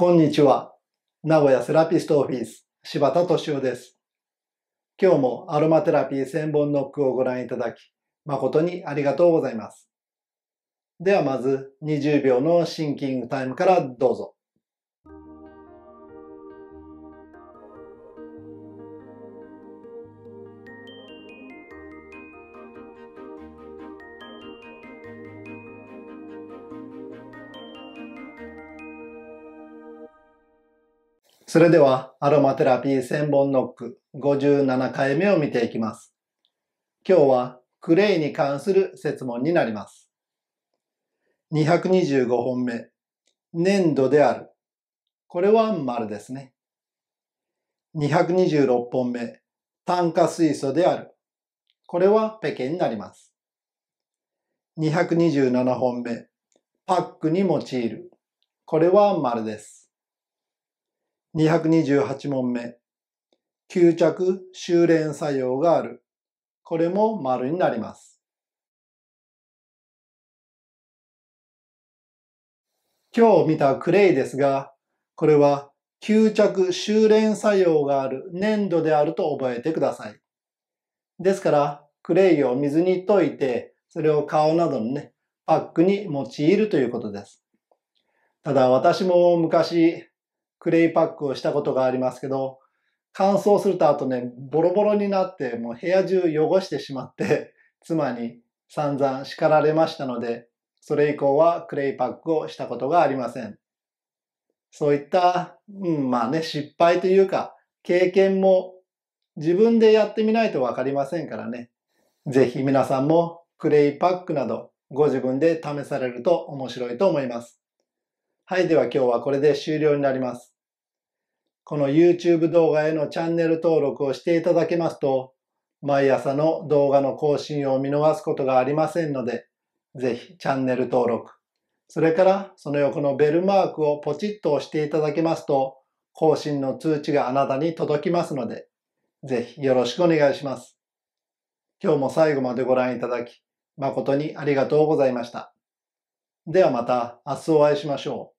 こんにちは。名古屋セラピストオフィス、柴田敏夫です。今日もアロマテラピー1000本ノックをご覧いただき、誠にありがとうございます。ではまず20秒のシンキングタイムからどうぞ。それではアロマテラピー1000本ノック57回目を見ていきます。今日はクレイに関する説問になります。225本目。粘土である。これは丸ですね。226本目。炭化水素である。これはペケになります。227本目。パックに用いる。これは丸です。228問目。吸着、修練作用がある。これも丸になります。今日見たクレイですが、これは吸着、修練作用がある粘土であると覚えてください。ですから、クレイを水に溶いて、それを顔などのね、パックに用いるということです。ただ私も昔、クレイパックをしたことがありますけど、乾燥するとあとね、ボロボロになって、もう部屋中汚してしまって、妻に散々叱られましたので、それ以降はクレイパックをしたことがありません。そういった、うん、まあね、失敗というか、経験も自分でやってみないとわかりませんからね。ぜひ皆さんもクレイパックなどご自分で試されると面白いと思います。はい、では今日はこれで終了になります。この YouTube 動画へのチャンネル登録をしていただけますと、毎朝の動画の更新を見逃すことがありませんので、ぜひチャンネル登録、それからその横のベルマークをポチッと押していただけますと、更新の通知があなたに届きますので、ぜひよろしくお願いします。今日も最後までご覧いただき、誠にありがとうございました。ではまた明日お会いしましょう。